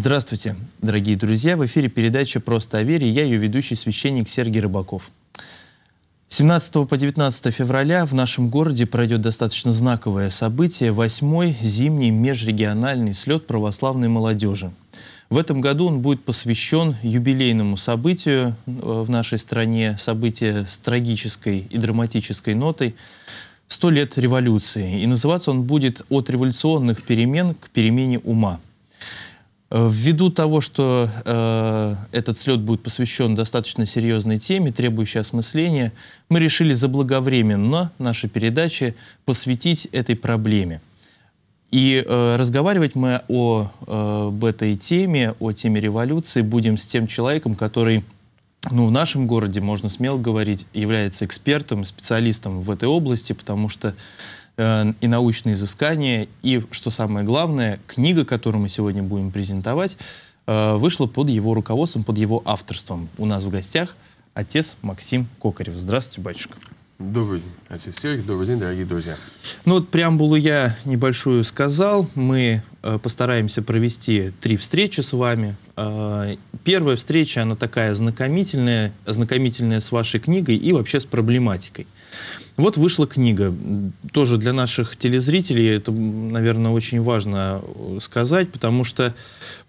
Здравствуйте, дорогие друзья. В эфире передача «Просто о вере». Я ее ведущий священник Сергей Рыбаков. 17 по 19 февраля в нашем городе пройдет достаточно знаковое событие – восьмой зимний межрегиональный слет православной молодежи. В этом году он будет посвящен юбилейному событию э, в нашей стране, событие с трагической и драматической нотой – 100 лет революции. И называться он будет «От революционных перемен к перемене ума». Э, ввиду того, что э, этот слет будет посвящен достаточно серьезной теме, требующей осмысления, мы решили заблаговременно наши передачи посвятить этой проблеме. И э, разговаривать мы о, э, об этой теме, о теме революции будем с тем человеком, который, ну, в нашем городе, можно смело говорить, является экспертом, специалистом в этой области, потому что Э, и научные изыскания, и, что самое главное, книга, которую мы сегодня будем презентовать, э, вышла под его руководством, под его авторством. У нас в гостях отец Максим Кокарев. Здравствуйте, батюшка. Добрый день, отец Сергей, добрый день, дорогие друзья. Ну вот преамбулу я небольшую сказал. Мы э, постараемся провести три встречи с вами. первая встреча, она такая ознакомительная, ознакомительная с вашей книгой и вообще с проблематикой. Вот вышла книга. Тоже для наших телезрителей это, наверное, очень важно э, сказать, потому что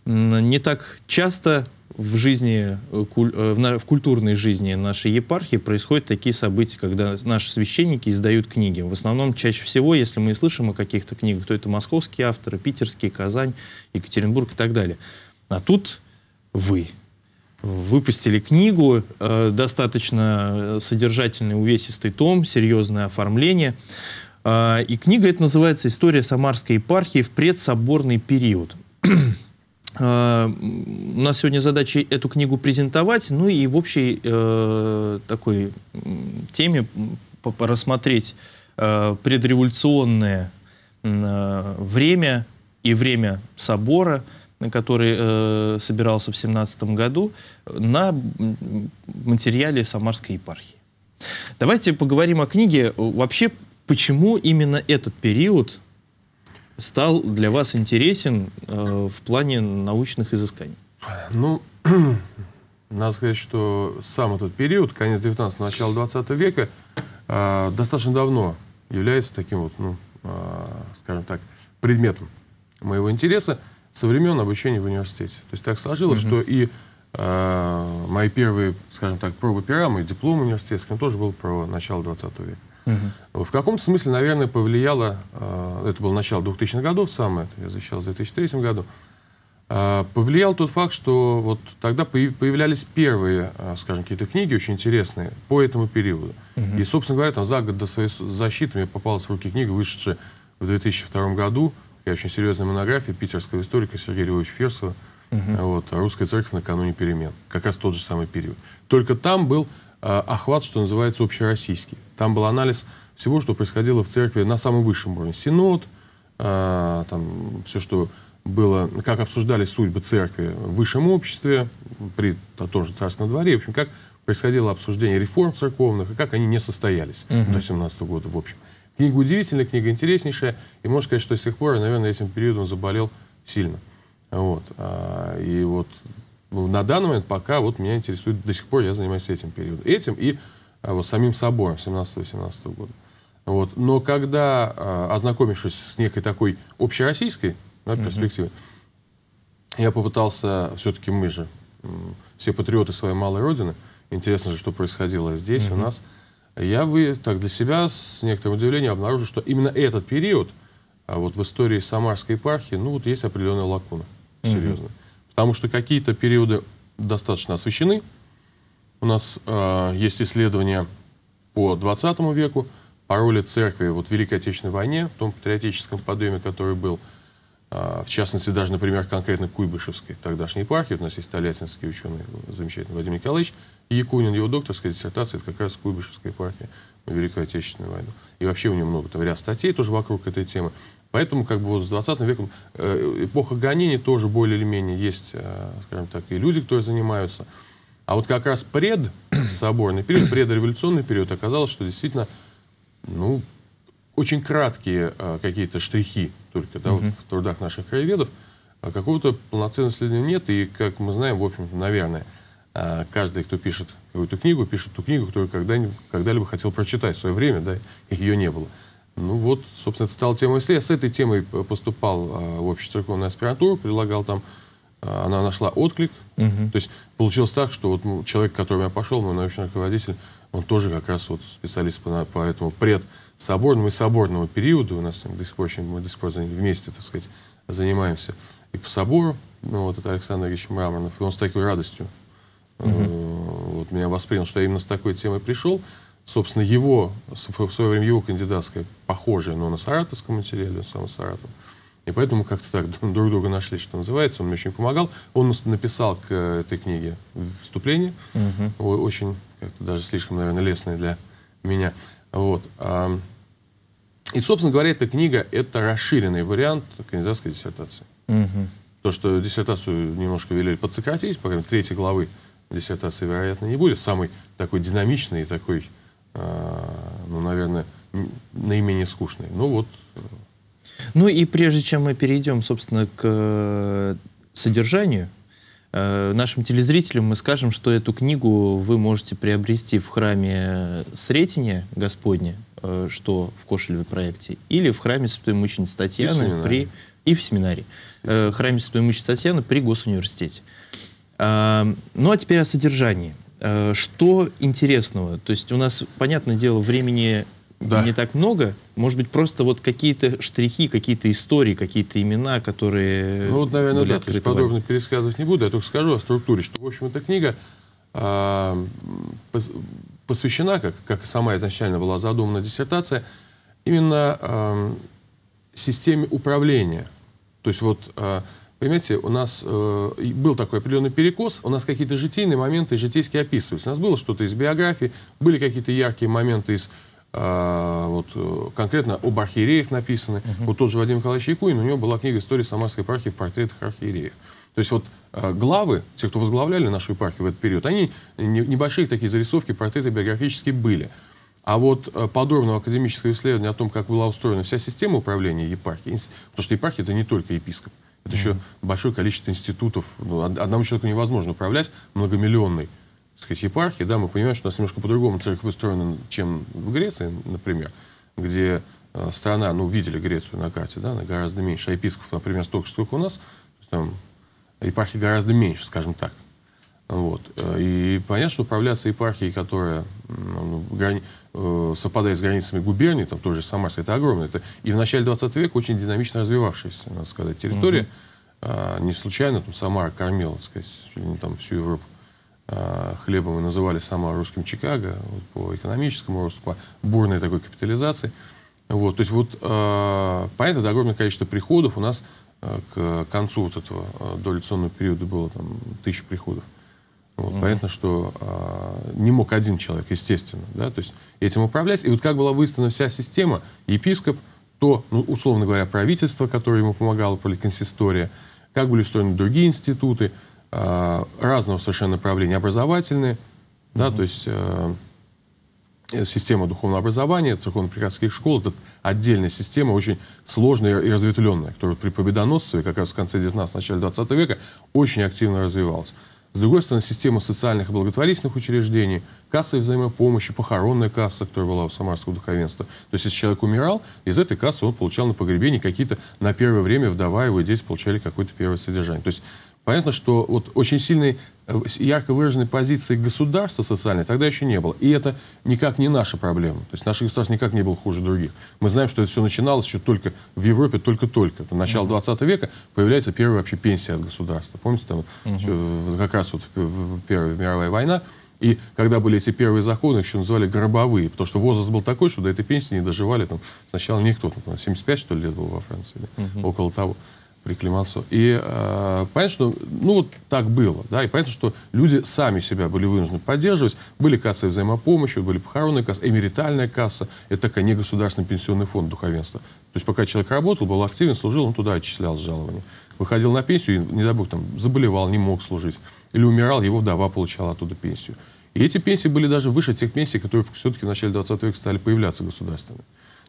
не так часто в жизни, э, э, в культурной жизни нашей епархии происходят такие события, когда наши священники издают книги. В основном, чаще всего, если мы и слышим о каких-то книгах, то это московские авторы, питерские, Казань, Екатеринбург и так далее. А тут вы – выпустили книгу, э, достаточно э, содержательный, увесистый том, серьезное оформление. А, и книга это называется «История Самарской епархии в предсоборный период». А, у нас сегодня задача эту книгу презентовать, ну и в общей э, такой теме рассмотреть э, предреволюционное э, время и время собора – который э, собирался в 17 году на материале Самарской епархии. Давайте поговорим о книге. Вообще, почему именно этот период стал для вас интересен э, в плане научных изысканий? Ну, надо сказать, что сам этот период, конец 19-го, начало 20 века, э, достаточно давно является таким вот, ну, э, скажем так, предметом моего интереса со времен обучения в университете. То есть так сложилось, Mm -hmm. что и э, мои первые, скажем так, пробы пера, мой диплом университетский, он тоже был про начало 20 века. Mm -hmm. В каком-то смысле, наверное, повлияло, э, это было начало 2000-х годов самое, я защищал в 2003 году, э, повлиял тот факт, что вот тогда появлялись первые, э, скажем, какие-то книги очень интересные по этому периоду. Mm -hmm. И, собственно говоря, там за год до своей защиты мне попалась в руки книга, вышедшая в 2002 году, и очень серьезная монография питерского историка Сергея Львовича Ферсова угу. Э, вот, «Русская церковь накануне перемен». Как раз тот же самый период. Только там был э, охват, что называется, общероссийский. Там был анализ всего, что происходило в церкви на самом высшем уровне. Синод, э, там все, что было, как обсуждались судьбы церкви в высшем обществе, при том же царском дворе, в общем, как происходило обсуждение реформ церковных, и как они не состоялись угу. до 17 -го года, в общем. Книга удивительная, книга интереснейшая. И можно сказать, что с тех пор, наверное, этим периодом заболел сильно. Вот. А, и вот ну, на данный момент пока вот меня интересует, до сих пор я занимаюсь этим периодом. Этим и а, вот самим собором 17-18 года. Вот. Но когда, а, ознакомившись с некой такой общероссийской да, перспективой, я попытался, все-таки мы же, все патриоты своей малой родины, интересно же, что происходило здесь у нас, я вы, так для себя с некоторым удивлением обнаружил, что именно этот период а вот в истории Самарской епархии, ну вот есть определенная лакуна, серьезная. Угу. Потому что какие-то периоды достаточно освещены. У нас э, есть исследования по 20 веку, по роли церкви вот, в Великой Отечественной войне, в том патриотическом подъеме, который был – а, в частности, даже, например, конкретно Куйбышевской тогдашней епархии, у нас есть толятинский ученый, замечательный Вадим Николаевич, Якунин, его докторская диссертация, это как раз Куйбышевская епархия на Великую Отечественную войну. И вообще у него много там ряд статей тоже вокруг этой темы. Поэтому как бы вот с 20 веком э, эпоха гонений тоже более или менее есть, э, скажем так, и люди, которые занимаются. А вот как раз предсоборный период, предреволюционный период оказалось, что действительно, ну, очень краткие э, какие-то штрихи только да, угу. вот в трудах наших краеведов, а какого-то полноценного исследования нет. И, как мы знаем, в общем наверное, а, каждый, кто пишет какую-то книгу, пишет ту книгу, которую когда нибудь когда либо хотел прочитать в свое время, да, ее не было. Ну вот, собственно, это стало темой исследования. С этой темой поступал а, в общецерковную аспирантуру, предлагал там а, она нашла отклик. Угу. То есть получилось так, что вот ну, человек, к которому я пошел, мой научный руководитель, он тоже как раз вот специалист по, по этому пред соборному и соборного периода, у нас до сих пор, очень, мы до сих пор вместе, так сказать, занимаемся и по собору, ну, вот это Александр Ильич Мраморнов, и он с такой радостью угу. Mm вот, меня воспринял, что я именно с такой темой пришел. Собственно, его, в свое время его кандидатская похожая, но на саратовском материале, сам Саратов. И поэтому как-то так друг друга нашли, что называется. Он мне очень помогал. Он написал к э, этой книге вступление. Угу. Mm -hmm. Очень, даже слишком, наверное, лестное для меня. Вот. И, собственно говоря, эта книга — это расширенный вариант кандидатской диссертации. Угу. То, что диссертацию немножко велели подсократить, по крайней мере, третьей главы диссертации, вероятно, не будет. Самый такой динамичный и такой, э, ну, наверное, наименее скучный. Ну, вот. Ну и прежде чем мы перейдем, собственно, к э, содержанию, э, нашим телезрителям мы скажем, что эту книгу вы можете приобрести в храме Сретения Господня. Э, что в Кошелеве проекте, или в храме Святой Мученицы Татьяны и при... И в семинаре. Э, храме Святой Мученицы Татьяны при Госуниверситете. А, ну а теперь о содержании. А, что интересного? То есть у нас, понятное дело, времени да. не так много. Может быть, просто вот какие-то штрихи, какие-то истории, какие-то имена, которые... Ну вот, наверное, да, то есть подробно пересказывать не буду, я только скажу о структуре, что, в общем, эта книга а, посвящена, как, как сама изначально была задумана диссертация, именно э, системе управления. То есть вот, э, понимаете, у нас э, был такой определенный перекос, у нас какие-то житейные моменты житейские описываются У нас было что-то из биографии, были какие-то яркие моменты из а, вот, э, конкретно об архиереях написаны. Угу. Вот тот же Вадим Николаевич Якунин, у него была книга «История Самарской епархии в портретах архиереев». То есть вот э, главы, те, кто возглавляли нашу епархию в этот период, они небольшие такие зарисовки, портреты биографические были. А вот э, подробного академического исследования о том, как была устроена вся система управления епархией, потому что епархия это не только епископ, это mm -hmm. еще большое количество институтов. Ну, одному человеку невозможно управлять многомиллионной сказать, епархии, да, мы понимаем, что у нас немножко по-другому церковь устроена, чем в Греции, например, где э, страна, ну, видели Грецию на карте, да, она гораздо меньше. А епископов, например, столько же, сколько у нас, там, епархии гораздо меньше, скажем так. Вот. Э, и понятно, что управляться епархией, которая ну, грани, э, совпадает с границами губернии, там тоже Самарская, это огромное. Это и в начале 20 века очень динамично развивавшаяся, надо сказать, территория. Mm -hmm. А, не случайно там Самара кормила, так сказать, там всю Европу. Э, Хлебова называли сама русским Чикаго по экономическому росту, по бурной такой капитализации. Вот, то есть вот э, поэтому огромное количество приходов у нас э, к концу вот этого э, дореволюционного периода было там тысяча приходов. Вот, mm-hmm. Понятно, что э, не мог один человек, естественно, да, то есть этим управлять. И вот как была выставлена вся система, епископ, то, ну, условно говоря, правительство, которое ему помогало, консистория, как были устроены другие институты – Э, разного совершенно направления. Образовательные, да, mm -hmm. то есть э, э, система духовного образования, церковно-прикатских школ, это отдельная система, очень сложная и разветвленная, которая при Победоносцеве, как раз в конце 19 начале 20 века, очень активно развивалась. С другой стороны, система социальных и благотворительных учреждений, касса взаимопомощи, похоронная касса, которая была у самарского духовенства. То есть, если человек умирал, из этой кассы он получал на погребении какие-то, на первое время вдова его дети получали какое-то первое содержание. То есть, Понятно, что вот очень сильной, э, ярко выраженной позиции государства социальной тогда еще не было. И это никак не наша проблема. То есть наше государство никак не было хуже других. Мы знаем, что это все начиналось еще только в Европе, только-только. Это начало угу. 20 века появляется первая вообще пенсия от государства. Помните, там угу. как раз вот в Первая мировая война и когда были эти первые законы, их еще называли гробовые, потому что возраст был такой, что до этой пенсии не доживали там сначала никто, там, 75 что ли лет был во Франции, или угу. около того при Климасо. И э, понятно, что, ну, вот так было, да, и понятно, что люди сами себя были вынуждены поддерживать. Были кассы взаимопомощи, были похоронные кассы, эмеритальная касса, это такая негосударственный пенсионный фонд духовенства. То есть пока человек работал, был активен, служил, он туда отчислял жалование. Выходил на пенсию и, не дай бог, там, заболевал, не мог служить. Или умирал, его вдова получала оттуда пенсию. И эти пенсии были даже выше тех пенсий, которые все-таки в начале 20 века стали появляться государственными.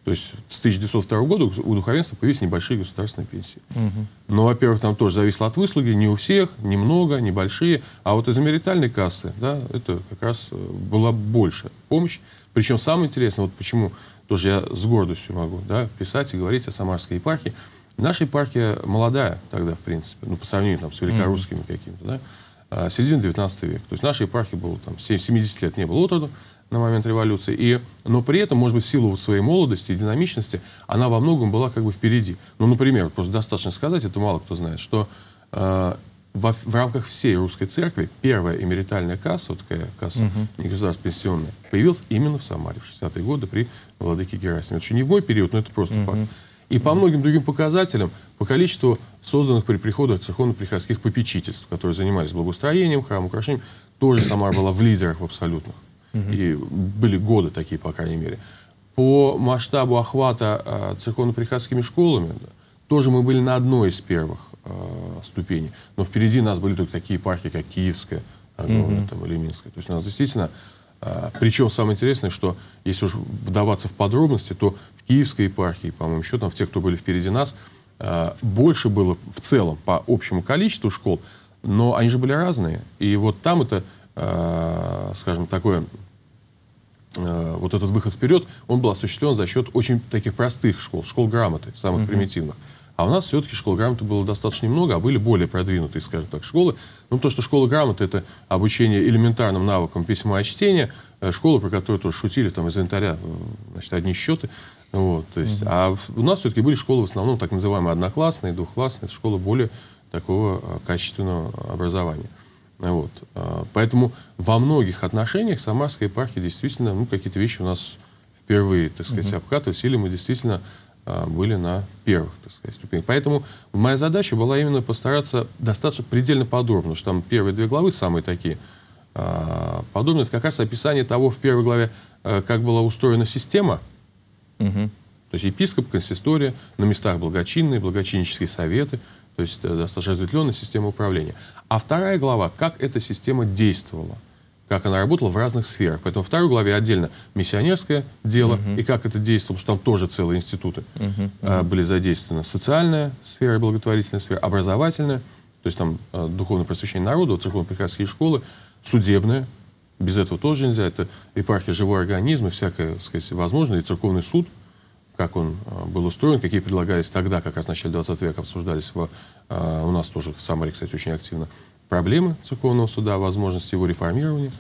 То есть с 1902 года у духовенства появились небольшие государственные пенсии. Угу. Но, во-первых, там тоже зависело от выслуги, не у всех, немного, небольшие. А вот из меритальной кассы, да, это как раз э, была больше помощь. Причем самое интересное, вот почему тоже я с гордостью могу да, писать и говорить о Самарской епархии. Наша епархия молодая тогда, в принципе, ну, по сравнению там, с великорусскими mm-hmm. какими-то, да, а, середина 19 века. То есть нашей епархии было там 70 лет не было от роду на момент революции. И, но при этом, может быть, в силу вот своей молодости и динамичности, она во многом была как бы впереди. Ну, например, просто достаточно сказать, это мало кто знает, что э, во, в рамках всей русской церкви первая эмеритальная касса, вот такая касса угу. не государственная пенсионная, появилась именно в Самаре в 60-е годы при владыке Герасиме. Это еще не в мой период, но это просто угу. факт. И по многим другим показателям, по количеству созданных при приходах церковно-приходских попечительств, которые занимались благоустроением, храм украшением, тоже Самара была в лидерах в абсолютных. И были годы такие, по крайней мере. По масштабу охвата э, церковно-приходскими школами тоже мы были на одной из первых э, ступеней. Но впереди нас были только такие парки, как Киевская, огромная, угу. там, или Минская. То есть у нас действительно... Э, причем самое интересное, что если уж вдаваться в подробности, то в Киевской епархии, по-моему, еще там, в тех, кто были впереди нас, э, больше было в целом по общему количеству школ, но они же были разные. И вот там это Э, скажем, такое э, вот этот выход вперед, он был осуществлен за счет очень таких простых школ, школ грамоты, самых примитивных. А у нас все-таки школ грамоты было достаточно немного, а были более продвинутые, скажем так, школы. Ну, то, что школа грамоты — это обучение элементарным навыкам письма и чтения, э, школы про которую тоже шутили, там, из инвентаря, значит, одни счеты. Вот, то есть, mm-hmm. А у нас все-таки были школы в основном так называемые одноклассные, двухклассные, это школы более такого качественного образования. Вот. А, поэтому во многих отношениях Самарская епархия действительно, ну, какие-то вещи у нас впервые, так сказать, угу. обкатывались, или мы действительно а, были на первых, так сказать, ступенях. Поэтому моя задача была именно постараться достаточно предельно подробно, что там первые две главы самые такие а, подобные, это как раз описание того в первой главе, как была устроена система, угу. то есть епископ, консистория, на местах благочинные, благочиннические советы, то есть э, достаточно разветвленная система управления. А вторая глава, как эта система действовала как она работала в разных сферах. Поэтому в второй главе отдельно миссионерское дело uh и как это действовало, потому что там тоже целые институты uh-huh. были задействованы. Социальная сфера, благотворительная сфера, образовательная, то есть там э, духовное просвещение народа, церковно-прихотские школы, судебная, без этого тоже нельзя, это епархия, живой организм и всякое, так сказать, возможно, и церковный суд – как он а, был устроен, какие предлагались тогда, как раз в начале 20 века обсуждались в, а, у нас тоже в Самаре, кстати, очень активно, проблемы церковного суда, возможность его реформирования.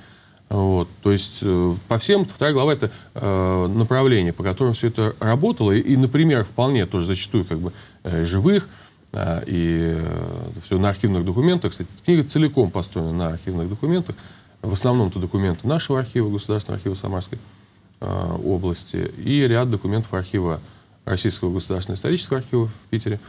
Вот. То есть э, по всем, вторая глава это э, направление, по которому все это работало. И, например, вполне тоже зачастую как бы э, живых, а, и все на архивных документах. Кстати, книга целиком построена на архивных документах. В основном это документы нашего архива, Государственного архива Самарской. Э, области и ряд документов архива Российского государственного исторического архива в Питере.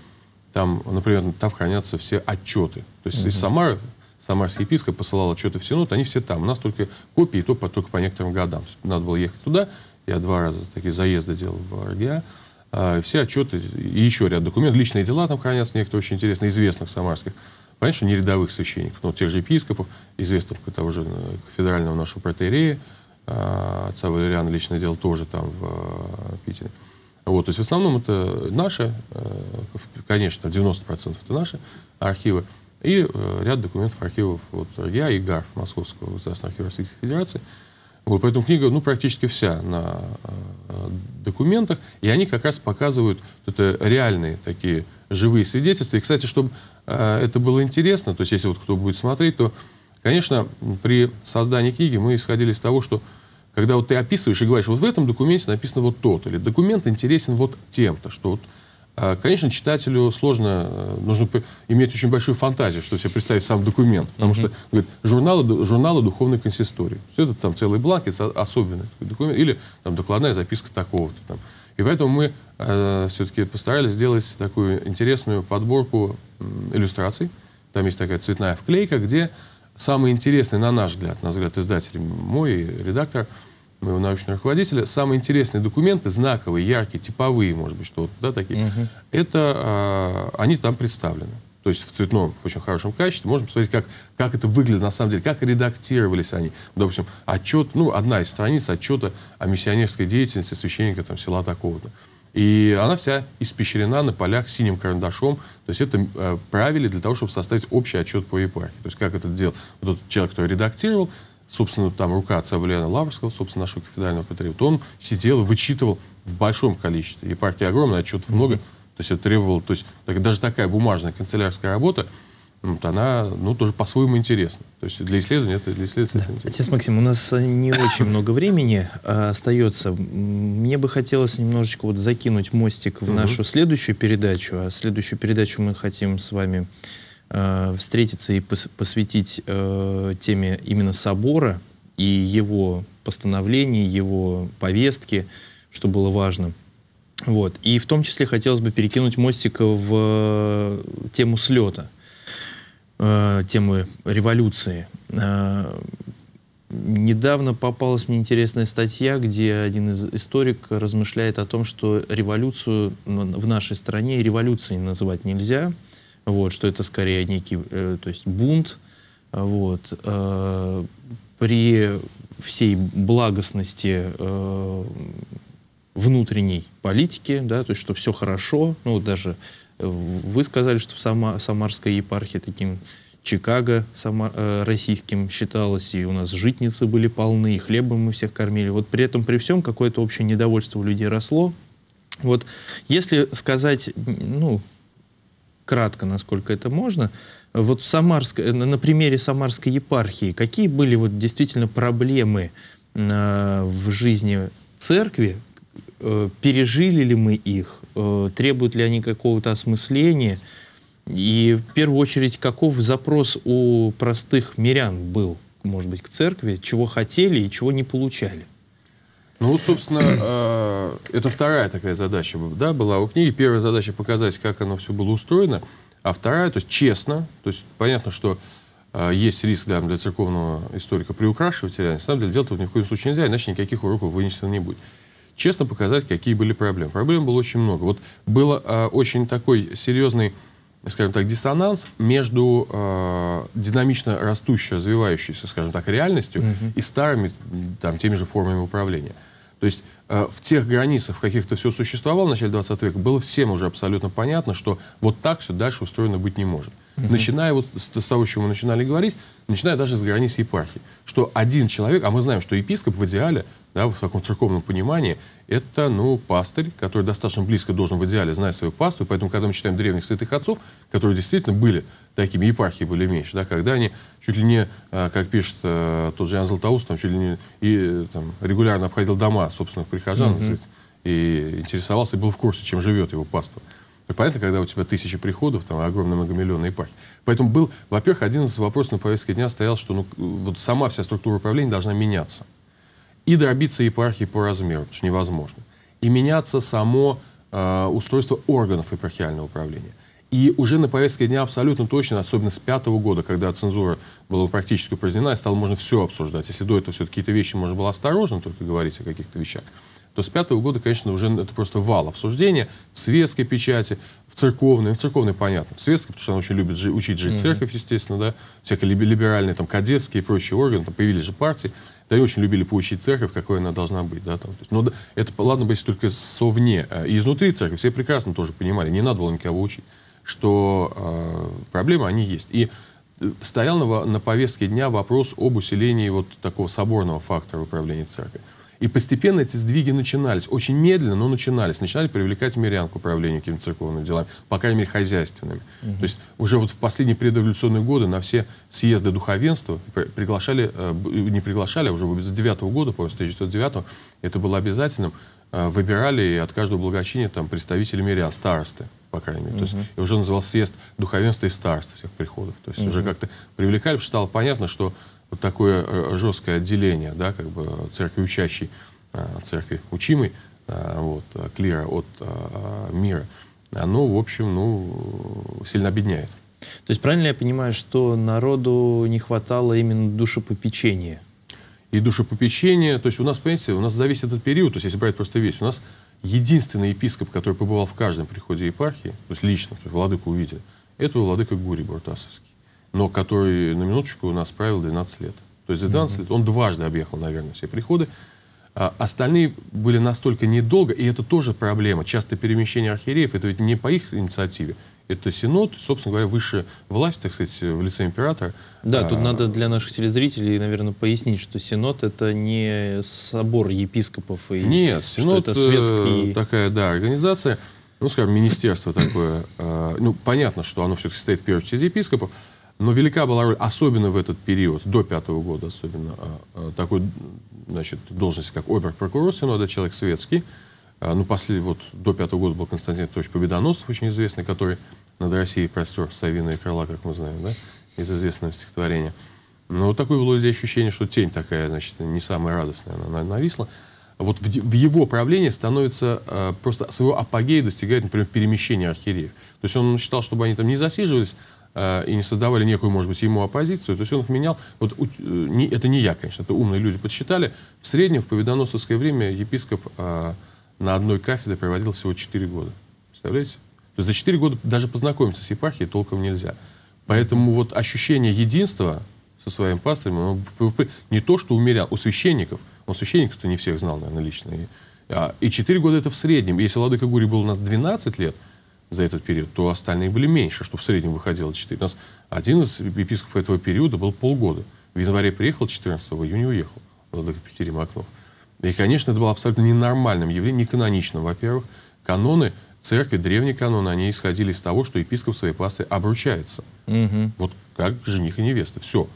Там, например, там хранятся все отчеты. То есть угу. из Самары Самарский епископ посылал отчеты в Синод, они все там. У нас только копии, то по, только по некоторым годам. Надо было ехать туда. Я два раза такие заезды делал в РГА. А, все отчеты и еще ряд документов. Личные дела там хранятся, некоторые очень интересные, известных самарских. Понятно, что не рядовых священников, но тех же епископов, известных того же э, федерального нашего протеерея, а, отца Валериана личное дело тоже там в э, Питере. Вот, то есть в основном это наши, э, конечно, 90% это наши архивы, и э, ряд документов архивов вот, РГА и ГАРФ Московского государственного архива Российской Федерации. Вот, поэтому книга ну, практически вся на э, документах, и они как раз показывают вот это реальные такие живые свидетельства. И, кстати, чтобы э, это было интересно, то есть если вот кто будет смотреть, то Конечно, при создании книги мы исходили из того, что когда вот ты описываешь и говоришь, вот в этом документе написано вот тот, или документ интересен вот тем-то, что вот а, Конечно, читателю сложно, э, нужно иметь очень большую фантазию, чтобы себе представить сам документ. Потому mm-hmm. что говорит, журналы, журналы духовной консистории. Все это там целый бланкет, особенный документ, или там докладная записка такого-то. Там. И поэтому мы э, все-таки постарались сделать такую интересную подборку э, иллюстраций. Там есть такая цветная вклейка, где самый интересный, на наш взгляд, на взгляд издателя мой, редактор, моего научного руководителя, самые интересные документы, знаковые, яркие, типовые, может быть, что-то, да, такие, угу. это а, они там представлены. То есть в цветном, в очень хорошем качестве. Можем посмотреть, как, как это выглядит на самом деле, как редактировались они. Допустим, отчет, ну, одна из страниц отчета о миссионерской деятельности священника там, села такого-то. И она вся испещрена на полях синим карандашом. То есть это э, правили для того, чтобы составить общий отчет по епархии. То есть как это делал вот тот человек, который редактировал, собственно, там рука отца Валериана Лаврского, собственно, нашего кафедрального патриота, он сидел и вычитывал в большом количестве. Епархия огромная, отчет, много. То есть это требовало, то есть так, даже такая бумажная канцелярская работа, вот она, ну, тоже по-своему интересна. То есть для исследования это для исследования да. интересно. Отец Максим, у нас э, не очень много времени а, остается. Мне бы хотелось немножечко вот закинуть мостик в угу. нашу следующую передачу. А следующую передачу мы хотим с вами а, встретиться и пос посвятить а, теме именно собора и его постановлений, его повестки, что было важно. Вот. И в том числе хотелось бы перекинуть мостик в тему слета э, темы революции. Э, недавно попалась мне интересная статья, где один из историк размышляет о том, что революцию в нашей стране революцией называть нельзя, вот, что это скорее некий, э, то есть бунт, вот. Э, при всей благостности э, внутренней политики, да, то есть что все хорошо, ну даже э, вы сказали, что сама, Самарской епархии таким Чикаго сама, э, российским считалось, и у нас житницы были полны, и хлебом мы всех кормили. Вот при этом, при всем, какое-то общее недовольство у людей росло. Вот если сказать, ну, кратко, насколько это можно, вот в Самарск, э, на примере Самарской епархии, какие были вот действительно проблемы э, в жизни церкви, э, пережили ли мы их, э, требуют ли они какого-то осмысления, и в первую очередь, каков запрос у простых мирян был, может быть, к церкви, чего хотели и чего не получали? Ну, собственно, э, это вторая такая задача да, была у книги. Первая задача показать, как оно все было устроено, а вторая, то есть честно, то есть понятно, что э, есть риск да, для церковного историка приукрашивать, а на самом деле делать этого ни в коем случае нельзя, иначе никаких уроков вынесено не будет честно показать, какие были проблемы. Проблем было очень много. Вот был э, а, очень такой серьезный, скажем так, диссонанс между э, динамично растущей, развивающейся, скажем так, реальностью угу. и старыми, там, теми же формами управления. То есть а, в тех границах, в каких то все существовало в начале 20 века, было всем уже абсолютно понятно, что вот так все дальше устроено быть не может. Угу. Начиная вот с, с того, с чего мы начинали говорить, начиная даже с границ епархии. Что один человек, а мы знаем, что епископ в идеале, да, в таком церковном понимании, это, ну, пастырь, который достаточно близко должен в идеале знать свою пасту, поэтому, когда мы читаем древних святых отцов, которые действительно были такими, епархии были меньше, да, когда они чуть ли не, а, как пишет э, тот же Иоанн Златоуст, там, чуть ли не и, э, там, регулярно обходил дома собственных прихожан, угу. и интересовался, и был в курсе, чем живет его паства. И понятно, когда у тебя тысячи приходов, там огромная многомиллионная епархия. Поэтому был, во-первых, один из вопросов на повестке дня стоял, что ну, вот сама вся структура управления должна меняться. И дробиться епархии по размеру, потому что невозможно. И меняться само э, устройство органов епархиального управления. И уже на повестке дня абсолютно точно, особенно с пятого года, когда цензура была практически упразднена, и стало можно все обсуждать. Если до этого все какие-то вещи можно было осторожно только говорить о каких-то вещах, то с пятого года, конечно, уже это просто вал обсуждения в светской печати, в церковной, в церковной, понятно, в светской, потому что она очень любит жи, учить жить церковь, естественно, да, всякие либеральные, там, кадетские и прочие органы, там появились же партии, да, и очень любили поучить церковь, какой она должна быть, да, там. есть, но ну это, ладно бы, если только совне, э, и изнутри церкви все прекрасно тоже понимали, не надо было никого учить, что э, проблемы, они есть. И э, стоял на, на повестке дня вопрос об усилении вот такого соборного фактора управления церковью. И постепенно эти сдвиги начинались, очень медленно, но начинались. Начинали привлекать мирян к управлению какими-то церковными делами, по крайней мере, хозяйственными. Угу. То есть уже вот в последние предреволюционные годы на все съезды духовенства приглашали, э, э, не приглашали, а уже с 9 -го года, просто 1909 это было обязательным, э, выбирали от каждого благочиния там, представителей мирян, старосты, по крайней мере. Uh То есть, и уже назывался съезд духовенства и старост всех приходов. То есть uh уже как-то привлекали, потому что стало понятно, что вот такое э, жесткое отделение, да, как бы э, церкви учащей, э, церкви учимой, вот, клира от мира, оно, в общем, ну, сильно обедняет. То есть правильно я понимаю, что народу не хватало именно душепопечения? И душепопечения, то есть у нас, понимаете, у нас зависит этот период, то есть если брать просто весь, у нас единственный епископ, который побывал в каждом приходе епархии, то есть лично, то есть владыку увидел, это владыка Гурий Буртасовский но который на минуточку у нас правил 12 лет. То есть за 12 mm-hmm. лет он дважды объехал, наверное, все приходы. А остальные были настолько недолго, и это тоже проблема. Часто перемещение архиереев, это ведь не по их инициативе. Это Синод, собственно говоря, высшая власть, так сказать, в лице императора. Да, а тут а... надо для наших телезрителей, наверное, пояснить, что Синод — это не собор епископов. И Нет, Синод э, — это светский... такая, да, организация, ну, скажем, министерство такое. Э, ну, понятно, что оно все-таки состоит в первую очередь из епископов, но велика была роль, особенно в этот период, до пятого года особенно, а, а, такой значит, должность как обер-прокурор, сынода, человек светский. А, ну, после, вот, до пятого года был Константин Анатольевич Победоносов, очень известный, который над Россией простер совиные крыла, как мы знаем, да, из известного стихотворения. Но вот такое было здесь ощущение, что тень такая, значит, не самая радостная, она нависла. Вот в, в его правлении становится э, просто своего апогея достигает, например, перемещение архиереев. То есть он считал, чтобы они там не засиживались, Э, и не создавали некую, может быть, ему оппозицию. То есть он их менял. Вот, э, это не я, конечно, это умные люди подсчитали. В среднем в победоносовское время епископ э, на одной кафедре проводил всего 4 года. Представляете? То есть за 4 года даже познакомиться с епархией толком нельзя. Поэтому вот ощущение единства со своим пастырем, он не то, что умерял, у священников, он священников-то не всех знал, наверное, лично. И, а, 4 года это в среднем. Если Ладыка Гури был у нас 12 лет, за этот период, то остальные были меньше, чтобы в среднем выходило 4. У нас один из епископов этого периода был полгода. В январе приехал 14 в июне уехал. Владыка Петерим Окнов. И, конечно, это было абсолютно ненормальным явлением, не каноничным. Во-первых, каноны церкви, древние каноны, они исходили из того, что епископ в своей пастве обручается. Угу. Вот как жених и невеста. Все.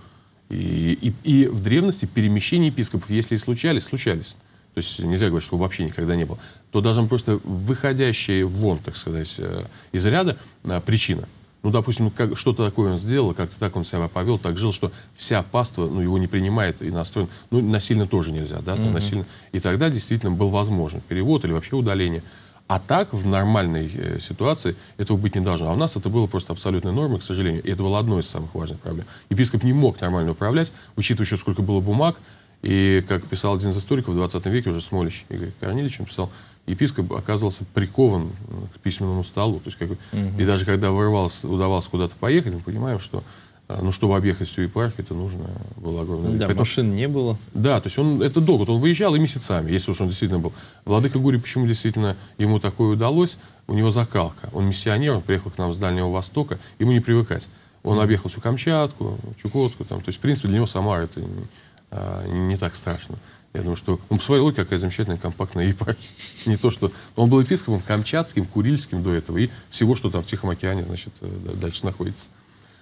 И, и, и в древности перемещения епископов, если и случались, случались. То есть нельзя говорить, что вообще никогда не было то даже просто выходящие вон, так сказать, э, из ряда э, причина. Ну, допустим, ну, как, что-то такое он сделал, как-то так он себя повел, так жил, что вся паства, ну, его не принимает и настроен. Ну, насильно тоже нельзя, да, mm-hmm. насильно. И тогда действительно был возможен перевод или вообще удаление. А так, в нормальной э, ситуации, этого быть не должно. А у нас это было просто абсолютной нормой, к сожалению. И это было одной из самых важных проблем. Епископ не мог нормально управлять, учитывая еще сколько было бумаг. И, как писал один из историков в 20 веке, уже Смолич Игорь Корнилич, он писал, епископ оказывался прикован э, к письменному столу. То есть, как, угу. И даже когда вырвался, удавалось куда-то поехать, мы понимаем, что э, ну, чтобы объехать всю епархию, это нужно было огромное Да, Поэтому, машин не было. Да, то есть он, это долго. Он выезжал и месяцами, если уж он действительно был. Владыка Гури, почему действительно ему такое удалось? У него закалка. Он миссионер, он приехал к нам с Дальнего Востока, ему не привыкать. Он объехал всю Камчатку, Чукотку. Там. То есть, в принципе, для него Самара это не, а, не так страшно. Я думаю, что по своей логике, какая замечательная, компактная епархия. Не то, что... Он был епископом камчатским, курильским до этого, и всего, что там в Тихом океане, значит, э, дальше находится.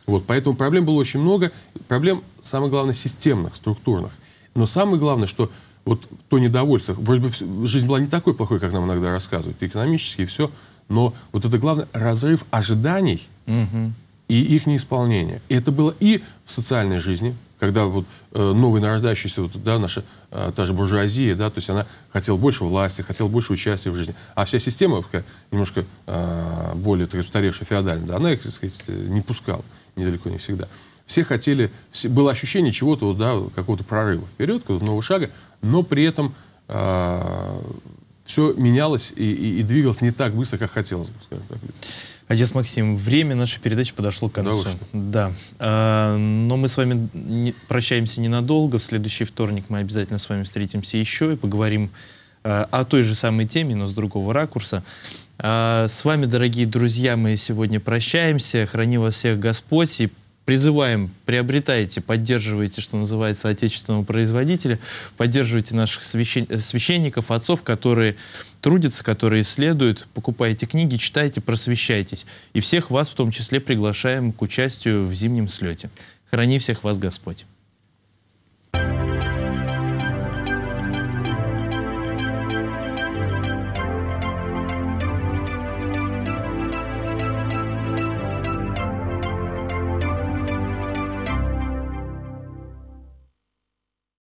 Вот, поэтому проблем было очень много. Проблем, самое главное, системных, структурных. Но самое главное, что вот то недовольство, вроде бы жизнь была не такой плохой, как нам иногда рассказывают, и экономически, и все, но вот это главное, разрыв ожиданий угу. и их неисполнение. И это было и в социальной жизни, когда вот э, новый нарождающийся, вот, да, наша а, та же буржуазия, да, то есть она хотела больше власти, хотела больше участия в жизни. А вся система, немножко а, более так, устаревшая феодальная, да, она их, так сказать, не пускала недалеко не всегда. Все хотели, было ощущение чего-то, да, какого-то прорыва вперед, какого-то нового шага, но при этом а, все менялось и, и, и двигалось не так быстро, как хотелось бы, скажем так. Отец Максим, время нашей передачи подошло к концу. Да. А, но мы с вами не, прощаемся ненадолго. В следующий вторник мы обязательно с вами встретимся еще и поговорим а, о той же самой теме, но с другого ракурса. А, с вами, дорогие друзья, мы сегодня прощаемся. Храни вас всех Господь и призываем, приобретайте, поддерживайте, что называется, отечественного производителя, поддерживайте наших э, священников, отцов, которые трудятся, которые исследуют, покупайте книги, читайте, просвещайтесь. И всех вас в том числе приглашаем к участию в зимнем слете. Храни всех вас Господь.